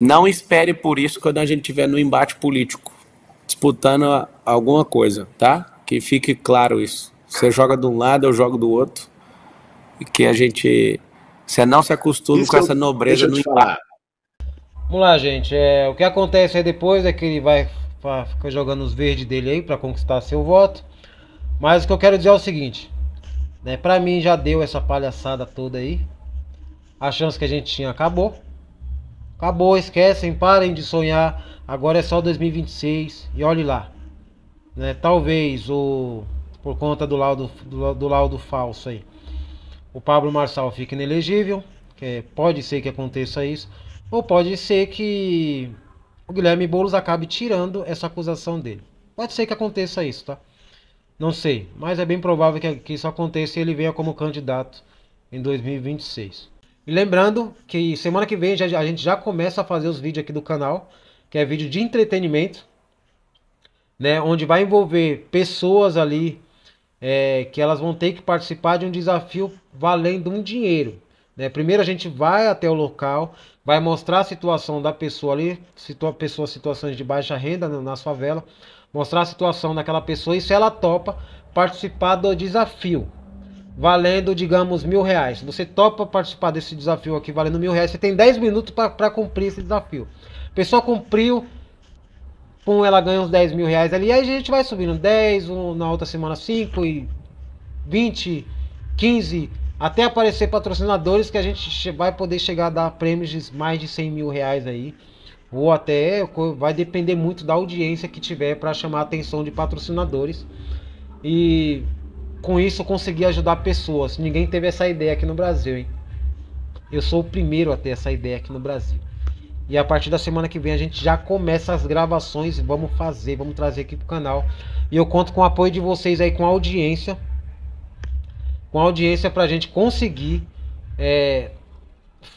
Não espere por isso quando a gente estiver no embate político, disputando alguma coisa, tá? Que fique claro isso. Você joga de um lado, eu jogo do outro. E que a gente. Você não se acostuma isso com eu, essa nobreza no embate. Vamos lá, gente. É, o que acontece aí depois é que ele vai ficar jogando os verdes dele aí para conquistar seu voto. Mas o que eu quero dizer é o seguinte: né, para mim já deu essa palhaçada toda aí. A chance que a gente tinha acabou. Acabou, esquecem, parem de sonhar. Agora é só 2026 e olhe lá. Né? Talvez o por conta do laudo do, do laudo falso aí. O Pablo Marçal fique inelegível, que é, pode ser que aconteça isso, ou pode ser que o Guilherme Boulos acabe tirando essa acusação dele. Pode ser que aconteça isso, tá? Não sei, mas é bem provável que, que isso aconteça e ele venha como candidato em 2026. E lembrando que semana que vem já, a gente já começa a fazer os vídeos aqui do canal, que é vídeo de entretenimento, né? Onde vai envolver pessoas ali é, que elas vão ter que participar de um desafio valendo um dinheiro. Né? Primeiro a gente vai até o local, vai mostrar a situação da pessoa ali, situa pessoa situações de baixa renda na, né, na favela, mostrar a situação daquela pessoa e se ela topa participar do desafio valendo, digamos, mil reais. Você topa participar desse desafio aqui valendo mil reais. Você tem 10 minutos para cumprir esse desafio. A pessoa cumpriu, pum, ela ganha uns 10 mil reais ali. Aí a gente vai subindo 10, um, na outra semana 5 e 20, 15, até aparecer patrocinadores que a gente vai poder chegar a dar prêmios de mais de 100 mil reais aí. Ou até vai depender muito da audiência que tiver para chamar a atenção de patrocinadores. E com isso eu consegui ajudar pessoas. Ninguém teve essa ideia aqui no Brasil, hein? Eu sou o primeiro a ter essa ideia aqui no Brasil. E a partir da semana que vem a gente já começa as gravações, vamos fazer, vamos trazer aqui pro canal. E eu conto com o apoio de vocês aí, com a audiência. Com a audiência pra gente conseguir é,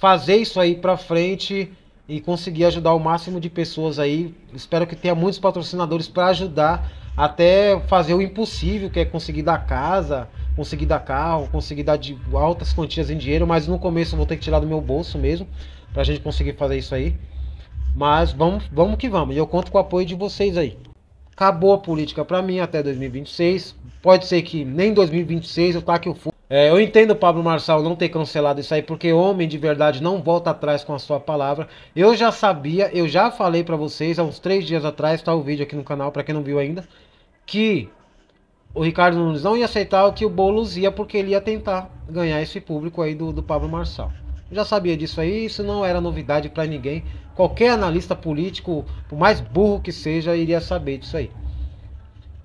fazer isso aí pra frente e conseguir ajudar o máximo de pessoas aí. Espero que tenha muitos patrocinadores para ajudar até fazer o impossível, que é conseguir dar casa, conseguir dar carro, conseguir dar de altas quantias em dinheiro, mas no começo vou ter que tirar do meu bolso mesmo para a gente conseguir fazer isso aí. Mas vamos, vamos que vamos. E eu conto com o apoio de vocês aí. Acabou a política para mim até 2026. Pode ser que nem 2026 eu taque o fogo. É, eu entendo o Pablo Marçal não ter cancelado isso aí, porque homem de verdade não volta atrás com a sua palavra. Eu já sabia, eu já falei para vocês há uns três dias atrás, tá o vídeo aqui no canal, para quem não viu ainda, que o Ricardo Nunes não ia aceitar o que o Boulos ia, porque ele ia tentar ganhar esse público aí do, do Pablo Marçal. Eu já sabia disso aí, isso não era novidade para ninguém. Qualquer analista político, por mais burro que seja, iria saber disso aí.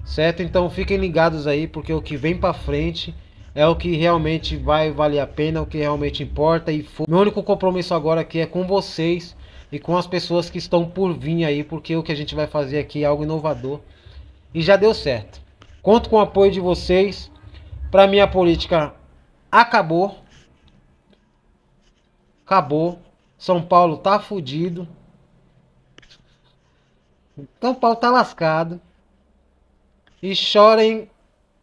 Certo? Então fiquem ligados aí, porque o que vem para frente é o que realmente vai valer a pena, o que realmente importa. E foi. meu único compromisso agora aqui é com vocês e com as pessoas que estão por vir aí, porque o que a gente vai fazer aqui é algo inovador e já deu certo. Conto com o apoio de vocês. Para mim a política acabou. Acabou. São Paulo tá fudido. São Paulo tá lascado. E chorem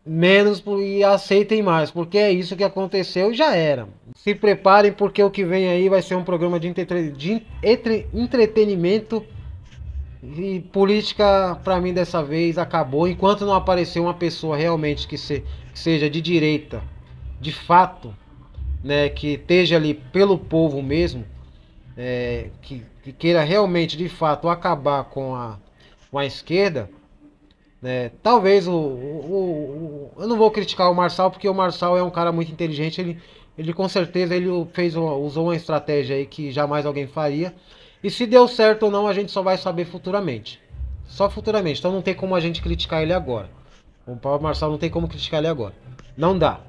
menos e aceitem mais, porque é isso que aconteceu e já era. Se preparem, porque o que vem aí vai ser um programa de, entre... de entre... entretenimento e política, para mim, dessa vez acabou. Enquanto não aparecer uma pessoa realmente que, se... que seja de direita, de fato, né, que esteja ali pelo povo mesmo, é, que, que queira realmente, de fato, acabar com a, com a esquerda né? Talvez o, o, o, Eu não vou criticar o Marçal, porque o Marçal é um cara muito inteligente. Ele, ele com certeza ele fez, usou uma estratégia aí que jamais alguém faria. E se deu certo ou não, a gente só vai saber futuramente. Só futuramente. Então não tem como a gente criticar ele agora. O Paulo Marçal não tem como criticar ele agora. Não dá.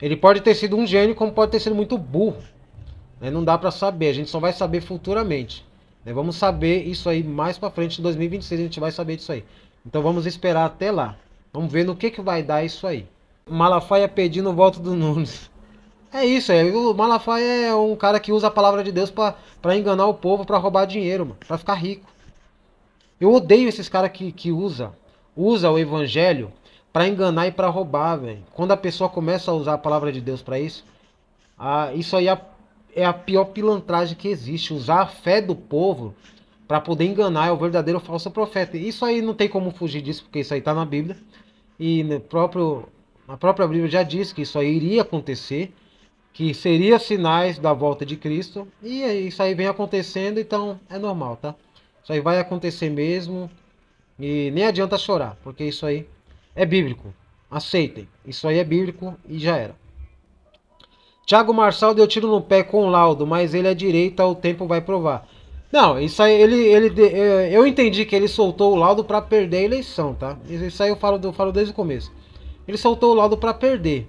Ele pode ter sido um gênio, como pode ter sido muito burro. Né? Não dá para saber. A gente só vai saber futuramente. Né? Vamos saber isso aí mais para frente. Em 2026 a gente vai saber disso aí. Então vamos esperar até lá. Vamos ver no que, que vai dar isso aí. Malafaia pedindo volta do Nunes. É isso, aí. É, o Malafaia é um cara que usa a palavra de Deus para enganar o povo, para roubar dinheiro, para ficar rico. Eu odeio esses caras que, que usa, usa o evangelho para enganar e para roubar, velho. Quando a pessoa começa a usar a palavra de Deus para isso, ah, isso aí é a, é a pior pilantragem que existe. Usar a fé do povo para poder enganar é o verdadeiro ou falso profeta. Isso aí não tem como fugir disso, porque isso aí está na Bíblia. E no próprio, a própria Bíblia já diz que isso aí iria acontecer, que seria sinais da volta de Cristo. E é, isso aí vem acontecendo, então é normal, tá? Isso aí vai acontecer mesmo. E nem adianta chorar, porque isso aí é bíblico. Aceitem. Isso aí é bíblico e já era. Tiago Marçal deu tiro no pé com o laudo, mas ele é direito, o tempo vai provar. Não, isso aí ele, ele é, eu entendi que ele soltou o laudo para perder a eleição, tá? Isso aí eu falo, eu falo desde o começo. Ele soltou o laudo para perder.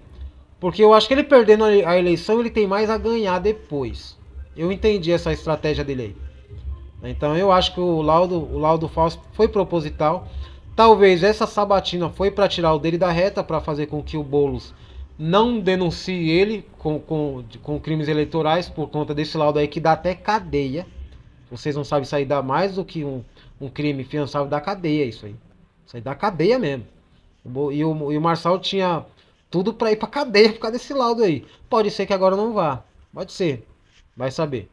Porque eu acho que ele perdendo a eleição, ele tem mais a ganhar depois. Eu entendi essa estratégia dele aí. Então eu acho que o laudo, o laudo falso foi proposital. Talvez essa sabatina foi para tirar o dele da reta, para fazer com que o Boulos não denuncie ele com, com, com crimes eleitorais por conta desse laudo aí que dá até cadeia. Vocês não sabem sair da mais do que um, um crime fiançável da cadeia, isso aí. Sair da cadeia mesmo. E o, e o Marçal tinha tudo para ir pra cadeia por causa desse laudo aí. Pode ser que agora não vá. Pode ser. Vai saber.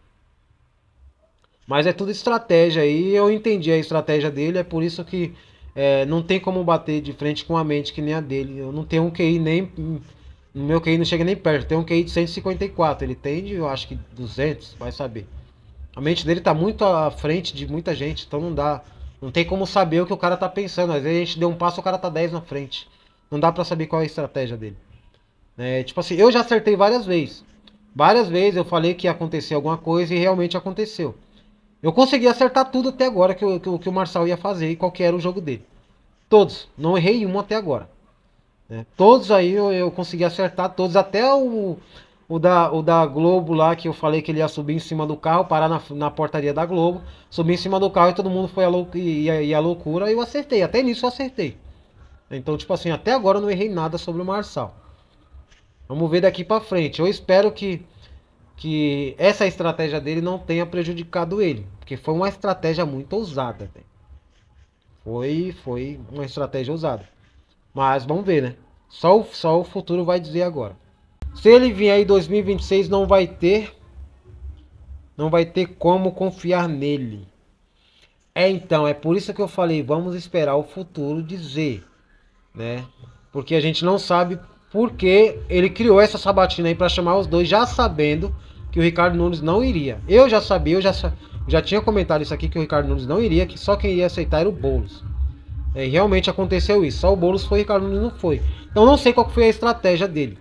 Mas é tudo estratégia aí. Eu entendi a estratégia dele. É por isso que é, não tem como bater de frente com a mente que nem a dele. Eu não tenho um QI nem. No meu QI não chega nem perto. Tem um QI de 154. Ele tem, de, eu acho que 200. Vai saber. A mente dele tá muito à frente de muita gente, então não dá. Não tem como saber o que o cara tá pensando. Às vezes a gente deu um passo, o cara tá 10 na frente. Não dá para saber qual é a estratégia dele. É, tipo assim, eu já acertei várias vezes. Várias vezes eu falei que ia acontecer alguma coisa e realmente aconteceu. Eu consegui acertar tudo até agora que, o que, que o Marçal ia fazer e qual que era o jogo dele. Todos. Não errei um até agora. É, todos aí eu, eu consegui acertar todos, até o, o da, o da Globo lá, que eu falei que ele ia subir em cima do carro, parar na, na portaria da Globo, subir em cima do carro e todo mundo foi a, lou e, e, a, loucura e eu acertei. Até nisso eu acertei. Então, tipo assim, até agora eu não errei nada sobre o Marçal. Vamos ver daqui para frente. Eu espero que, que essa estratégia dele não tenha prejudicado ele. Porque foi uma estratégia muito ousada. Foi, foi uma estratégia ousada. Mas vamos ver, né? Só o, só o futuro vai dizer agora. Se ele vier aí 2026, não vai ter. Não vai ter como confiar nele. É então, é por isso que eu falei, vamos esperar o futuro dizer, né? Porque a gente não sabe por que ele criou essa sabatina aí para chamar os dois, já sabendo que o Ricardo Nunes não iria. Eu já sabia, eu já, já tinha comentado isso aqui que o Ricardo Nunes não iria, que só quem iria aceitar era o Boulos. É, realmente aconteceu isso. Só o Boulos foi, o Ricardo Nunes não foi. Então não sei qual foi a estratégia dele.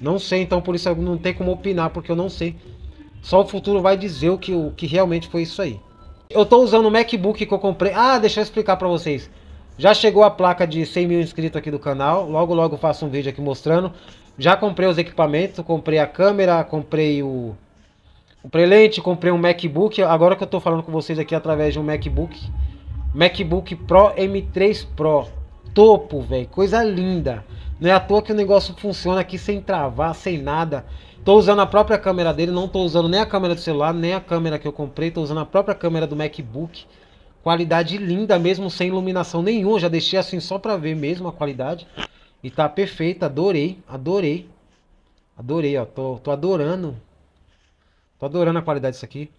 Não sei, então por isso não tem como opinar, porque eu não sei. Só o futuro vai dizer o que, o que realmente foi isso aí. Eu tô usando o MacBook que eu comprei. Ah, deixa eu explicar pra vocês. Já chegou a placa de 100 mil inscritos aqui do canal. Logo, logo faço um vídeo aqui mostrando. Já comprei os equipamentos, comprei a câmera, comprei o... o prelente. comprei um MacBook. Agora que eu tô falando com vocês aqui através de um MacBook. MacBook Pro M3 Pro topo, velho. Coisa linda. Não é à toa que o negócio funciona aqui sem travar, sem nada. Tô usando a própria câmera dele, não tô usando nem a câmera do celular, nem a câmera que eu comprei. Tô usando a própria câmera do MacBook. Qualidade linda mesmo, sem iluminação nenhuma. Já deixei assim só pra ver mesmo a qualidade. E tá perfeita, adorei, adorei. Adorei, ó. Tô, tô adorando. Tô adorando a qualidade disso aqui.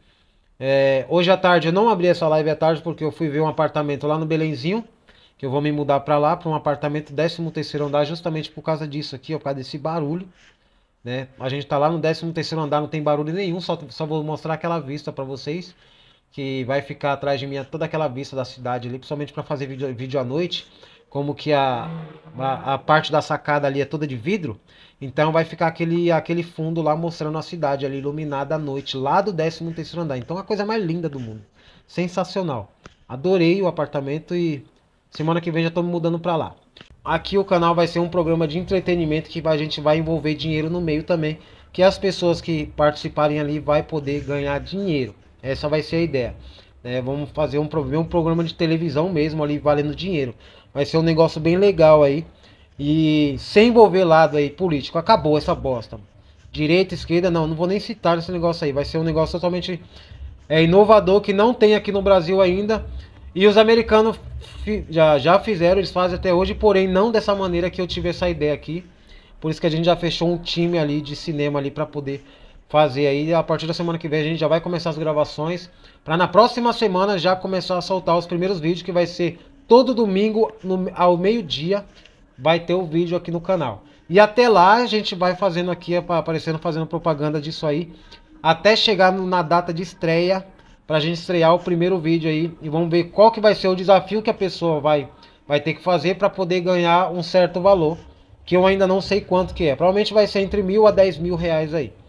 É, hoje à tarde, eu não abri essa live à tarde porque eu fui ver um apartamento lá no Belenzinho que eu vou me mudar para lá, para um apartamento 13 terceiro andar, justamente por causa disso aqui, ó, por causa desse barulho. Né? A gente tá lá no 13 terceiro andar, não tem barulho nenhum, só, só vou mostrar aquela vista para vocês, que vai ficar atrás de mim toda aquela vista da cidade ali, principalmente para fazer vídeo, vídeo à noite, como que a, a, a, parte da sacada ali é toda de vidro, então vai ficar aquele, aquele fundo lá mostrando a cidade ali iluminada à noite, lá do 13 terceiro andar. Então é a coisa mais linda do mundo, sensacional. Adorei o apartamento e Semana que vem já tô me mudando pra lá. Aqui o canal vai ser um programa de entretenimento que a gente vai envolver dinheiro no meio também. Que as pessoas que participarem ali vai poder ganhar dinheiro. Essa vai ser a ideia. É, vamos fazer um, um programa de televisão mesmo ali valendo dinheiro. Vai ser um negócio bem legal aí. E sem envolver lado aí político. Acabou essa bosta. Direita, esquerda, não, não vou nem citar esse negócio aí. Vai ser um negócio totalmente é, inovador que não tem aqui no Brasil ainda. E os americanos já, já fizeram, eles fazem até hoje, porém não dessa maneira que eu tive essa ideia aqui. Por isso que a gente já fechou um time ali de cinema ali para poder fazer aí. A partir da semana que vem a gente já vai começar as gravações para na próxima semana já começar a soltar os primeiros vídeos que vai ser todo domingo no, ao meio-dia vai ter o um vídeo aqui no canal. E até lá a gente vai fazendo aqui aparecendo fazendo propaganda disso aí até chegar na data de estreia para a gente estrear o primeiro vídeo aí e vamos ver qual que vai ser o desafio que a pessoa vai, vai ter que fazer para poder ganhar um certo valor, que eu ainda não sei quanto que é. Provavelmente vai ser entre mil a dez mil reais aí.